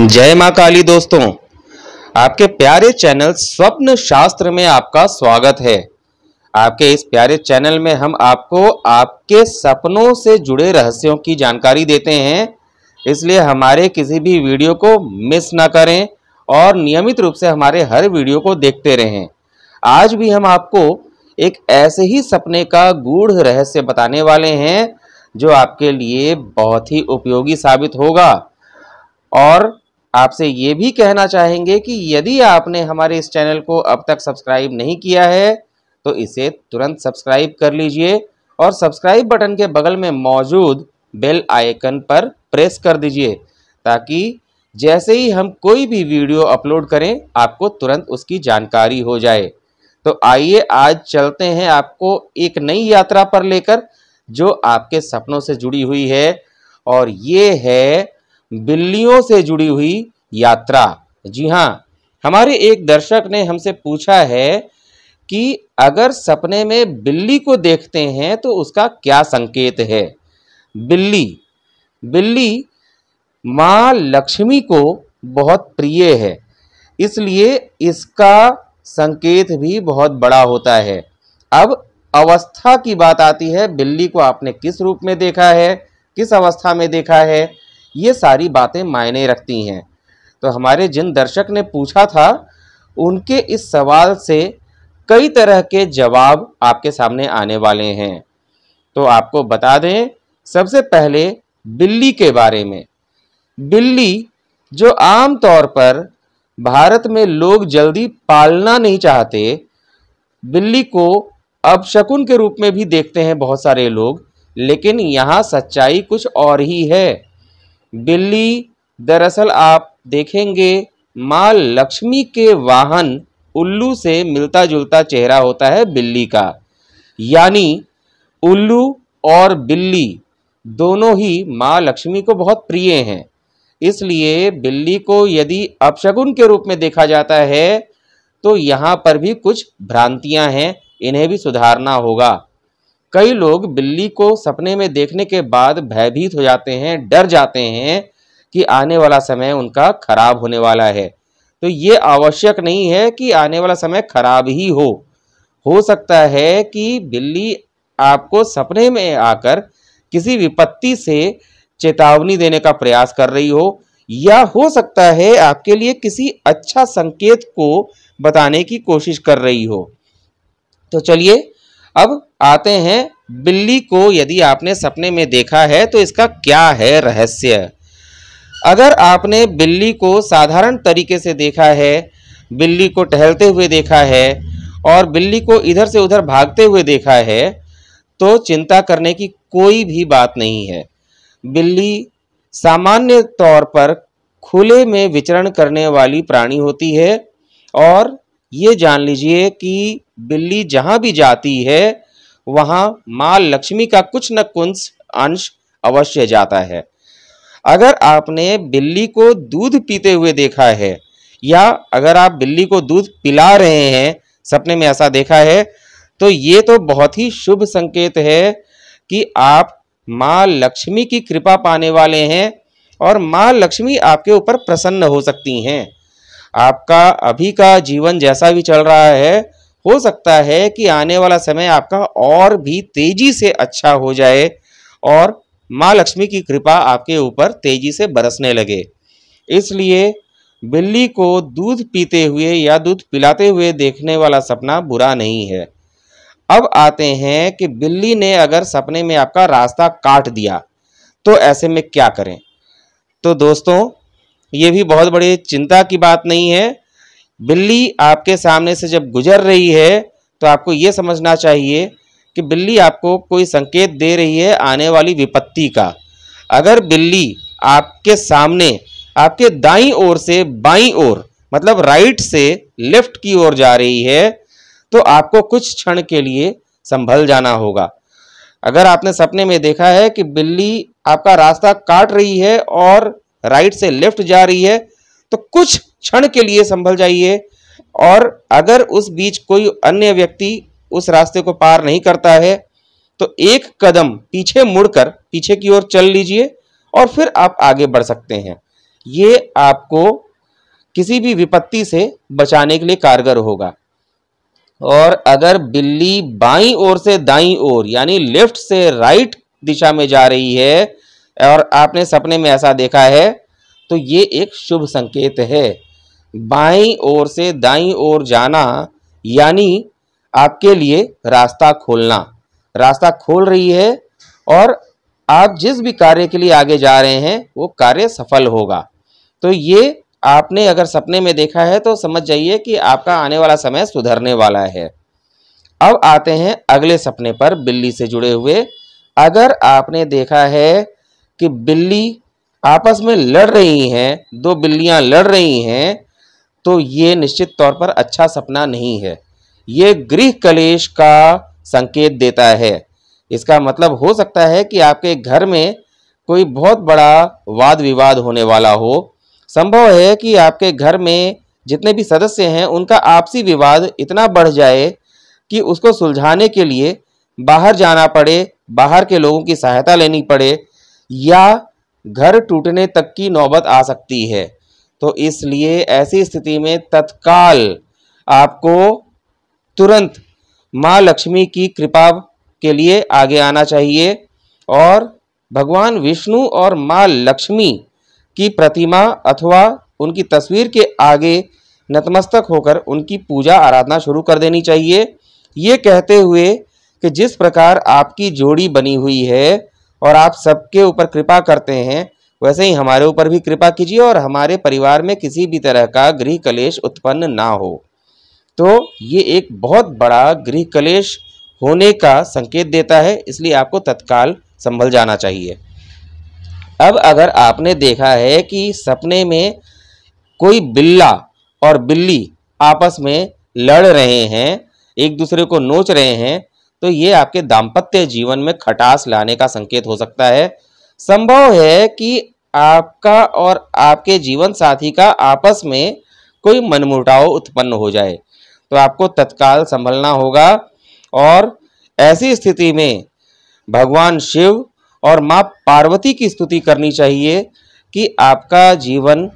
जय मां काली दोस्तों आपके प्यारे चैनल स्वप्न शास्त्र में आपका स्वागत है आपके इस प्यारे चैनल में हम आपको आपके सपनों से जुड़े रहस्यों की जानकारी देते हैं इसलिए हमारे किसी भी वीडियो को मिस ना करें और नियमित रूप से हमारे हर वीडियो को देखते रहें आज भी हम आपको एक ऐसे ही सपने का गूढ़ रहस्य बताने वाले हैं जो आपके लिए बहुत ही उपयोगी साबित होगा और आपसे ये भी कहना चाहेंगे कि यदि आपने हमारे इस चैनल को अब तक सब्सक्राइब नहीं किया है तो इसे तुरंत सब्सक्राइब कर लीजिए और सब्सक्राइब बटन के बगल में मौजूद बेल आइकन पर प्रेस कर दीजिए ताकि जैसे ही हम कोई भी वीडियो अपलोड करें आपको तुरंत उसकी जानकारी हो जाए तो आइए आज चलते हैं आपको एक नई यात्रा पर लेकर जो आपके सपनों से जुड़ी हुई है और ये है बिल्लियों से जुड़ी हुई यात्रा जी हाँ हमारे एक दर्शक ने हमसे पूछा है कि अगर सपने में बिल्ली को देखते हैं तो उसका क्या संकेत है बिल्ली बिल्ली माँ लक्ष्मी को बहुत प्रिय है इसलिए इसका संकेत भी बहुत बड़ा होता है अब अवस्था की बात आती है बिल्ली को आपने किस रूप में देखा है किस अवस्था में देखा है ये सारी बातें मायने रखती हैं तो हमारे जिन दर्शक ने पूछा था उनके इस सवाल से कई तरह के जवाब आपके सामने आने वाले हैं तो आपको बता दें सबसे पहले बिल्ली के बारे में बिल्ली जो आम तौर पर भारत में लोग जल्दी पालना नहीं चाहते बिल्ली को अब शकुन के रूप में भी देखते हैं बहुत सारे लोग लेकिन यहाँ सच्चाई कुछ और ही है बिल्ली दरअसल आप देखेंगे माँ लक्ष्मी के वाहन उल्लू से मिलता जुलता चेहरा होता है बिल्ली का यानी उल्लू और बिल्ली दोनों ही माँ लक्ष्मी को बहुत प्रिय हैं इसलिए बिल्ली को यदि अपशगुन के रूप में देखा जाता है तो यहाँ पर भी कुछ भ्रांतियाँ हैं इन्हें भी सुधारना होगा कई लोग बिल्ली को सपने में देखने के बाद भयभीत हो जाते हैं डर जाते हैं कि आने वाला समय उनका खराब होने वाला है तो ये आवश्यक नहीं है कि आने वाला समय खराब ही हो हो सकता है कि बिल्ली आपको सपने में आकर किसी विपत्ति से चेतावनी देने का प्रयास कर रही हो या हो सकता है आपके लिए किसी अच्छा संकेत को बताने की कोशिश कर रही हो तो चलिए अब आते हैं बिल्ली को यदि आपने सपने में देखा है तो इसका क्या है रहस्य अगर आपने बिल्ली को साधारण तरीके से देखा है बिल्ली को टहलते हुए देखा है और बिल्ली को इधर से उधर भागते हुए देखा है तो चिंता करने की कोई भी बात नहीं है बिल्ली सामान्य तौर पर खुले में विचरण करने वाली प्राणी होती है और ये जान लीजिए कि बिल्ली जहाँ भी जाती है वहाँ माँ लक्ष्मी का कुछ न कुछ अंश अवश्य जाता है अगर आपने बिल्ली को दूध पीते हुए देखा है या अगर आप बिल्ली को दूध पिला रहे हैं सपने में ऐसा देखा है तो ये तो बहुत ही शुभ संकेत है कि आप माँ लक्ष्मी की कृपा पाने वाले हैं और माँ लक्ष्मी आपके ऊपर प्रसन्न हो सकती हैं आपका अभी का जीवन जैसा भी चल रहा है हो सकता है कि आने वाला समय आपका और भी तेजी से अच्छा हो जाए और माँ लक्ष्मी की कृपा आपके ऊपर तेजी से बरसने लगे इसलिए बिल्ली को दूध पीते हुए या दूध पिलाते हुए देखने वाला सपना बुरा नहीं है अब आते हैं कि बिल्ली ने अगर सपने में आपका रास्ता काट दिया तो ऐसे में क्या करें तो दोस्तों ये भी बहुत बड़ी चिंता की बात नहीं है बिल्ली आपके सामने से जब गुजर रही है तो आपको ये समझना चाहिए कि बिल्ली आपको कोई संकेत दे रही है आने वाली विपत्ति का अगर बिल्ली आपके सामने आपके दाई ओर से बाई ओर मतलब राइट से लेफ्ट की ओर जा रही है तो आपको कुछ क्षण के लिए संभल जाना होगा अगर आपने सपने में देखा है कि बिल्ली आपका रास्ता काट रही है और राइट से लेफ्ट जा रही है तो कुछ क्षण के लिए संभल जाइए और अगर उस बीच कोई अन्य व्यक्ति उस रास्ते को पार नहीं करता है तो एक कदम पीछे मुड़कर पीछे की ओर चल लीजिए और फिर आप आगे बढ़ सकते हैं ये आपको किसी भी विपत्ति से बचाने के लिए कारगर होगा और अगर बिल्ली बाई ओर से दाई ओर यानी लेफ्ट से राइट दिशा में जा रही है और आपने सपने में ऐसा देखा है तो ये एक शुभ संकेत है बाई ओर से दाई ओर जाना यानी आपके लिए रास्ता खोलना रास्ता खोल रही है और आप जिस भी कार्य के लिए आगे जा रहे हैं वो कार्य सफल होगा तो ये आपने अगर सपने में देखा है तो समझ जाइए कि आपका आने वाला समय सुधरने वाला है अब आते हैं अगले सपने पर बिल्ली से जुड़े हुए अगर आपने देखा है कि बिल्ली आपस में लड़ रही हैं दो बिल्लियां लड़ रही हैं तो ये निश्चित तौर पर अच्छा सपना नहीं है ये गृह कलेश का संकेत देता है इसका मतलब हो सकता है कि आपके घर में कोई बहुत बड़ा वाद विवाद होने वाला हो संभव है कि आपके घर में जितने भी सदस्य हैं उनका आपसी विवाद इतना बढ़ जाए कि उसको सुलझाने के लिए बाहर जाना पड़े बाहर के लोगों की सहायता लेनी पड़े या घर टूटने तक की नौबत आ सकती है तो इसलिए ऐसी स्थिति में तत्काल आपको तुरंत माँ लक्ष्मी की कृपा के लिए आगे आना चाहिए और भगवान विष्णु और माँ लक्ष्मी की प्रतिमा अथवा उनकी तस्वीर के आगे नतमस्तक होकर उनकी पूजा आराधना शुरू कर देनी चाहिए ये कहते हुए कि जिस प्रकार आपकी जोड़ी बनी हुई है और आप सबके ऊपर कृपा करते हैं वैसे ही हमारे ऊपर भी कृपा कीजिए और हमारे परिवार में किसी भी तरह का गृह कलेश उत्पन्न ना हो तो ये एक बहुत बड़ा गृह कलेश होने का संकेत देता है इसलिए आपको तत्काल संभल जाना चाहिए अब अगर आपने देखा है कि सपने में कोई बिल्ला और बिल्ली आपस में लड़ रहे हैं एक दूसरे को नोच रहे हैं तो ये आपके दाम्पत्य जीवन में खटास लाने का संकेत हो सकता है संभव है कि आपका और आपके जीवन साथी का आपस में कोई मनमुटाव उत्पन्न हो जाए तो आपको तत्काल संभलना होगा और ऐसी स्थिति में भगवान शिव और माँ पार्वती की स्तुति करनी चाहिए कि आपका जीवन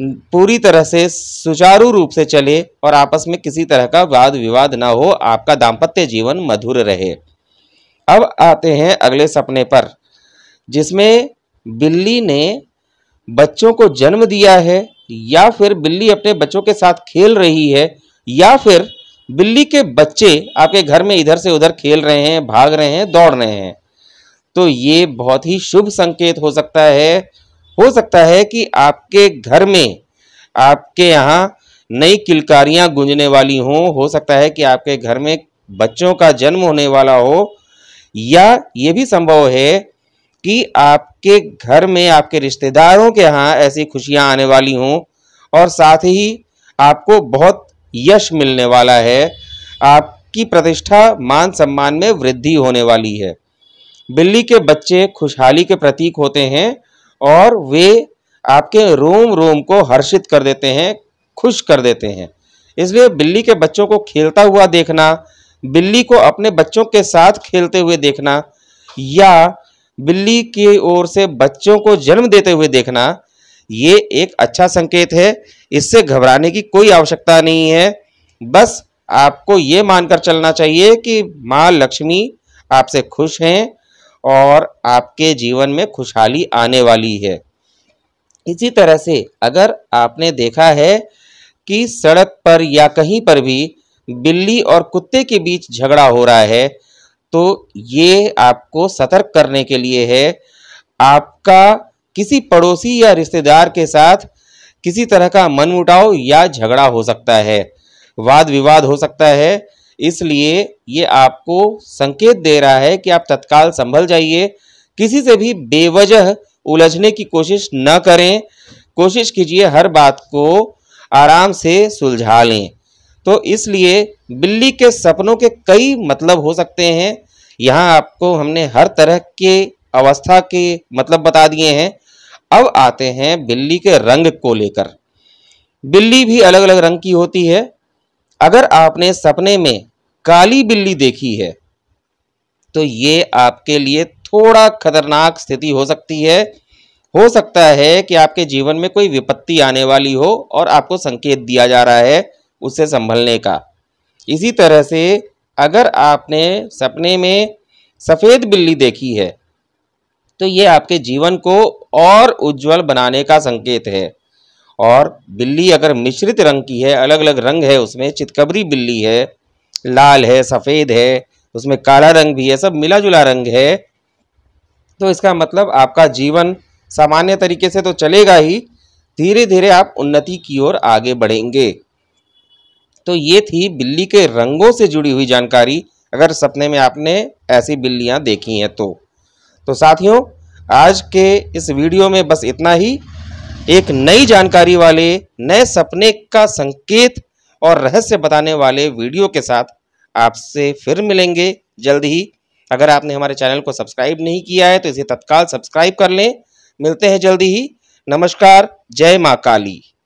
पूरी तरह से सुचारू रूप से चले और आपस में किसी तरह का वाद विवाद ना हो आपका दाम्पत्य जीवन मधुर रहे अब आते हैं अगले सपने पर जिसमें बिल्ली ने बच्चों को जन्म दिया है या फिर बिल्ली अपने बच्चों के साथ खेल रही है या फिर बिल्ली के बच्चे आपके घर में इधर से उधर खेल रहे हैं भाग रहे हैं दौड़ रहे हैं तो ये बहुत ही शुभ संकेत हो सकता है हो सकता है कि आपके घर में आपके यहाँ नई किलकारियाँ गूंजने वाली हों हो सकता है कि आपके घर में बच्चों का जन्म होने वाला हो या ये भी संभव है कि आपके घर में आपके रिश्तेदारों के यहाँ ऐसी खुशियाँ आने वाली हों और साथ ही आपको बहुत यश मिलने वाला है आपकी प्रतिष्ठा मान सम्मान में वृद्धि होने वाली है बिल्ली के बच्चे खुशहाली के प्रतीक होते हैं और वे आपके रोम रोम को हर्षित कर देते हैं खुश कर देते हैं इसलिए बिल्ली के बच्चों को खेलता हुआ देखना बिल्ली को अपने बच्चों के साथ खेलते हुए देखना या बिल्ली की ओर से बच्चों को जन्म देते हुए देखना ये एक अच्छा संकेत है इससे घबराने की कोई आवश्यकता नहीं है बस आपको ये मानकर चलना चाहिए कि माँ लक्ष्मी आपसे खुश हैं और आपके जीवन में खुशहाली आने वाली है इसी तरह से अगर आपने देखा है कि सड़क पर या कहीं पर भी बिल्ली और कुत्ते के बीच झगड़ा हो रहा है तो ये आपको सतर्क करने के लिए है आपका किसी पड़ोसी या रिश्तेदार के साथ किसी तरह का मनमुटाव या झगड़ा हो सकता है वाद विवाद हो सकता है इसलिए ये आपको संकेत दे रहा है कि आप तत्काल संभल जाइए किसी से भी बेवजह उलझने की कोशिश न करें कोशिश कीजिए हर बात को आराम से सुलझा लें तो इसलिए बिल्ली के सपनों के कई मतलब हो सकते हैं यहाँ आपको हमने हर तरह के अवस्था के मतलब बता दिए हैं अब आते हैं बिल्ली के रंग को लेकर बिल्ली भी अलग अलग रंग की होती है अगर आपने सपने में काली बिल्ली देखी है तो ये आपके लिए थोड़ा खतरनाक स्थिति हो सकती है हो सकता है कि आपके जीवन में कोई विपत्ति आने वाली हो और आपको संकेत दिया जा रहा है उससे संभलने का इसी तरह से अगर आपने सपने में सफ़ेद बिल्ली देखी है तो ये आपके जीवन को और उज्जवल बनाने का संकेत है और बिल्ली अगर मिश्रित रंग की है अलग अलग रंग है उसमें चितकबरी बिल्ली है लाल है सफ़ेद है उसमें काला रंग भी है सब मिला जुला रंग है तो इसका मतलब आपका जीवन सामान्य तरीके से तो चलेगा ही धीरे धीरे आप उन्नति की ओर आगे बढ़ेंगे तो ये थी बिल्ली के रंगों से जुड़ी हुई जानकारी अगर सपने में आपने ऐसी बिल्लियाँ देखी हैं तो तो साथियों आज के इस वीडियो में बस इतना ही एक नई जानकारी वाले नए सपने का संकेत और रहस्य बताने वाले वीडियो के साथ आपसे फिर मिलेंगे जल्द ही अगर आपने हमारे चैनल को सब्सक्राइब नहीं किया है तो इसे तत्काल सब्सक्राइब कर लें मिलते हैं जल्दी ही नमस्कार जय माँ काली